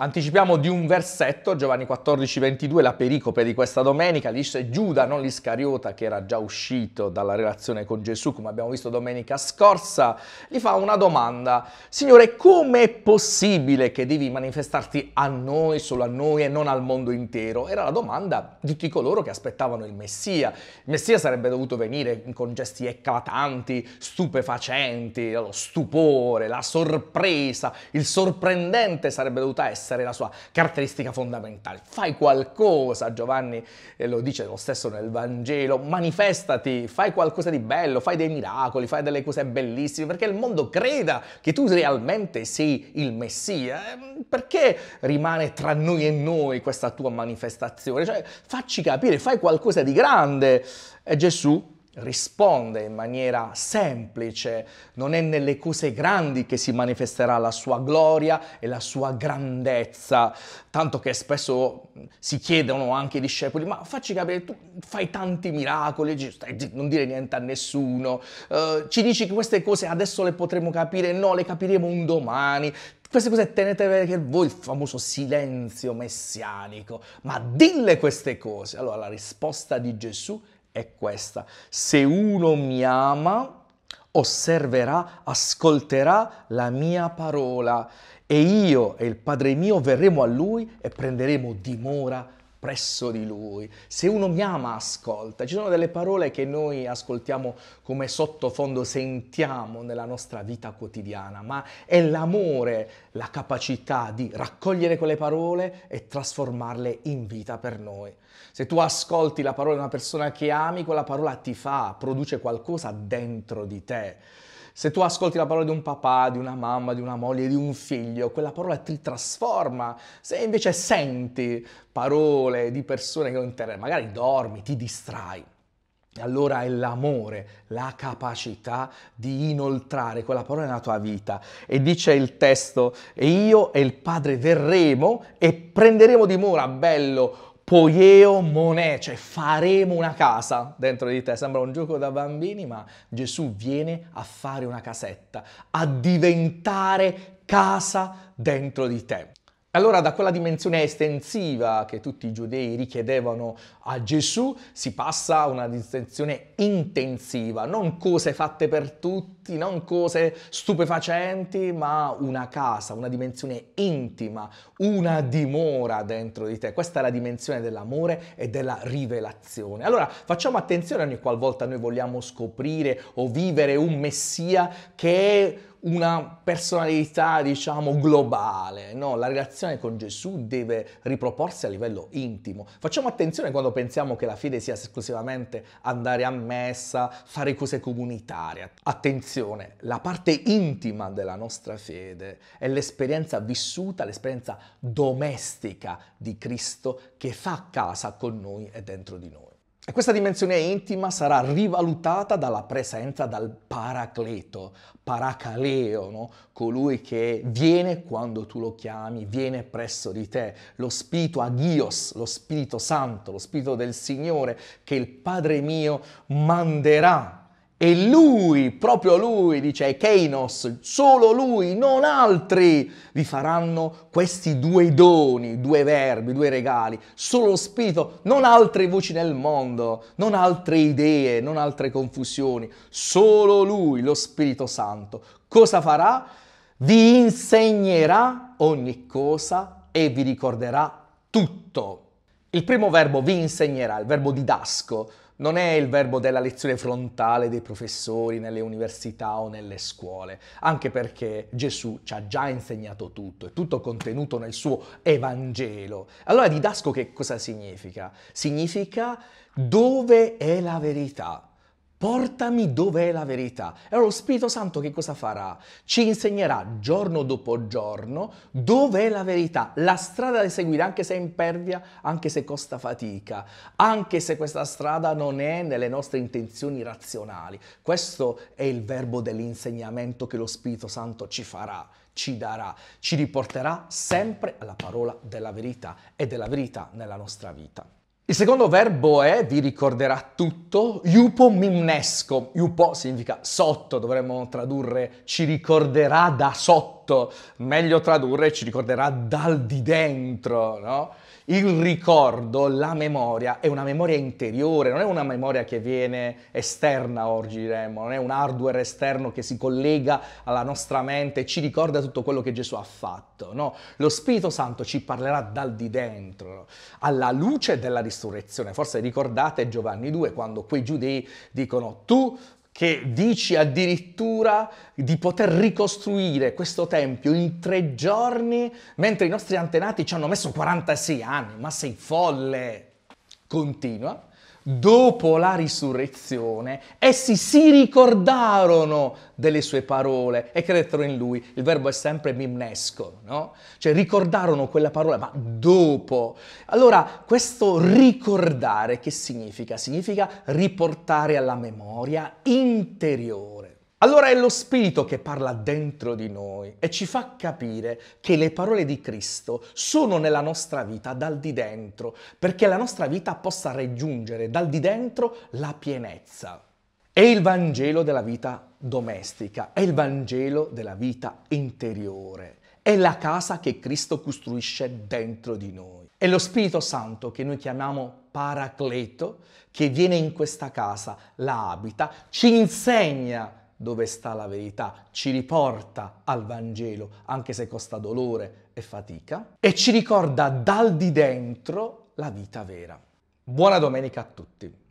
Anticipiamo di un versetto, Giovanni 14:22, la pericope di questa domenica, dice Giuda, non l'Iscariota, che era già uscito dalla relazione con Gesù, come abbiamo visto domenica scorsa, gli fa una domanda, Signore, com'è possibile che devi manifestarti a noi, solo a noi e non al mondo intero? Era la domanda di tutti coloro che aspettavano il Messia. Il Messia sarebbe dovuto venire con gesti eclatanti, stupefacenti, lo stupore, la sorpresa, il sorprendente sarebbe dovuta essere essere la sua caratteristica fondamentale. Fai qualcosa, Giovanni lo dice lo stesso nel Vangelo, manifestati, fai qualcosa di bello, fai dei miracoli, fai delle cose bellissime, perché il mondo creda che tu realmente sei il Messia. Ehm, perché rimane tra noi e noi questa tua manifestazione? Cioè, facci capire, fai qualcosa di grande. E Gesù risponde in maniera semplice, non è nelle cose grandi che si manifesterà la sua gloria e la sua grandezza, tanto che spesso mm, si chiedono anche i discepoli, ma facci capire, tu fai tanti miracoli, non dire niente a nessuno, eh, ci dici che queste cose adesso le potremo capire, no, le capiremo un domani, queste cose tenetevele che voi, il famoso silenzio messianico, ma dille queste cose. Allora la risposta di Gesù è è questa. Se uno mi ama, osserverà, ascolterà la mia parola e io e il Padre mio verremo a lui e prenderemo dimora presso di lui, se uno mi ama ascolta. Ci sono delle parole che noi ascoltiamo come sottofondo, sentiamo nella nostra vita quotidiana, ma è l'amore, la capacità di raccogliere quelle parole e trasformarle in vita per noi. Se tu ascolti la parola di una persona che ami, quella parola ti fa, produce qualcosa dentro di te. Se tu ascolti la parola di un papà, di una mamma, di una moglie, di un figlio, quella parola ti trasforma. Se invece senti parole di persone che non te, magari dormi, ti distrai. E Allora è l'amore, la capacità di inoltrare quella parola nella tua vita. E dice il testo, e io e il Padre verremo e prenderemo dimora, bello, poieo monè, cioè faremo una casa dentro di te. Sembra un gioco da bambini, ma Gesù viene a fare una casetta, a diventare casa dentro di te. Allora da quella dimensione estensiva che tutti i giudei richiedevano a Gesù si passa a una dimensione intensiva, non cose fatte per tutti, non cose stupefacenti, ma una casa, una dimensione intima, una dimora dentro di te. Questa è la dimensione dell'amore e della rivelazione. Allora facciamo attenzione ogni qualvolta noi vogliamo scoprire o vivere un Messia che è una personalità, diciamo, globale. No, la relazione con Gesù deve riproporsi a livello intimo. Facciamo attenzione quando pensiamo che la fede sia esclusivamente andare a messa, fare cose comunitarie. Attenzione, la parte intima della nostra fede è l'esperienza vissuta, l'esperienza domestica di Cristo che fa casa con noi e dentro di noi. E questa dimensione intima sarà rivalutata dalla presenza dal paracleto, paracaleo, no? colui che viene quando tu lo chiami, viene presso di te, lo spirito agios, lo spirito santo, lo spirito del Signore che il Padre mio manderà e lui, proprio lui, dice ai solo lui, non altri, vi faranno questi due doni, due verbi, due regali, solo lo Spirito, non altre voci nel mondo, non altre idee, non altre confusioni, solo lui, lo Spirito Santo. Cosa farà? Vi insegnerà ogni cosa e vi ricorderà tutto. Il primo verbo vi insegnerà, il verbo didasco, non è il verbo della lezione frontale dei professori nelle università o nelle scuole, anche perché Gesù ci ha già insegnato tutto, è tutto contenuto nel suo Evangelo. Allora didasco che cosa significa? Significa dove è la verità. Portami dov'è la verità. E allora lo Spirito Santo che cosa farà? Ci insegnerà giorno dopo giorno dov'è la verità, la strada da seguire, anche se è impervia, anche se costa fatica, anche se questa strada non è nelle nostre intenzioni razionali. Questo è il verbo dell'insegnamento che lo Spirito Santo ci farà, ci darà, ci riporterà sempre alla parola della verità e della verità nella nostra vita. Il secondo verbo è, vi ricorderà tutto, iupo mimnesco. Iupo significa sotto, dovremmo tradurre ci ricorderà da sotto sotto, meglio tradurre ci ricorderà dal di dentro, no? Il ricordo, la memoria, è una memoria interiore, non è una memoria che viene esterna oggi diremmo, non è un hardware esterno che si collega alla nostra mente e ci ricorda tutto quello che Gesù ha fatto, no? Lo Spirito Santo ci parlerà dal di dentro, no? alla luce della risurrezione. Forse ricordate Giovanni 2 quando quei giudei dicono tu che dici addirittura di poter ricostruire questo tempio in tre giorni, mentre i nostri antenati ci hanno messo 46 anni, ma sei folle! Continua dopo la risurrezione, essi si ricordarono delle sue parole e credettero in lui. Il verbo è sempre mimnesco, no? Cioè ricordarono quella parola, ma dopo. Allora, questo ricordare che significa? Significa riportare alla memoria interiore. Allora è lo Spirito che parla dentro di noi e ci fa capire che le parole di Cristo sono nella nostra vita dal di dentro, perché la nostra vita possa raggiungere dal di dentro la pienezza. È il Vangelo della vita domestica, è il Vangelo della vita interiore, è la casa che Cristo costruisce dentro di noi. È lo Spirito Santo che noi chiamiamo Paracleto, che viene in questa casa, la abita, ci insegna dove sta la verità, ci riporta al Vangelo, anche se costa dolore e fatica, e ci ricorda dal di dentro la vita vera. Buona domenica a tutti!